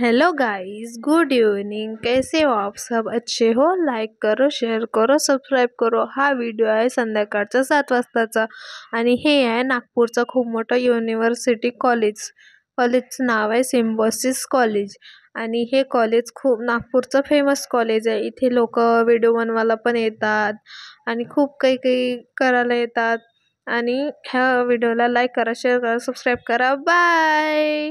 hello guys good evening कैसे हो आप सब अच्छे हो लाईक करो शेअर करो सबस्क्राईब करो हा व्हिडिओ आहे संध्याकाळचा सात वाजताचा आणि हे आहे नागपूरचा खूप मोठं युनिव्हर्सिटी कॉलेज कॉलेजचं नाव आहे सिम्बोसिस कॉलेज आणि हे कॉलेज खूप नागपूरचं फेमस कॉलेज आहे इथे लोक व्हिडिओ बनवायला पण येतात आणि खूप काही काही करायला येतात आणि ह्या व्हिडिओला लाईक करा शेअर करा सबस्क्राईब करा बाय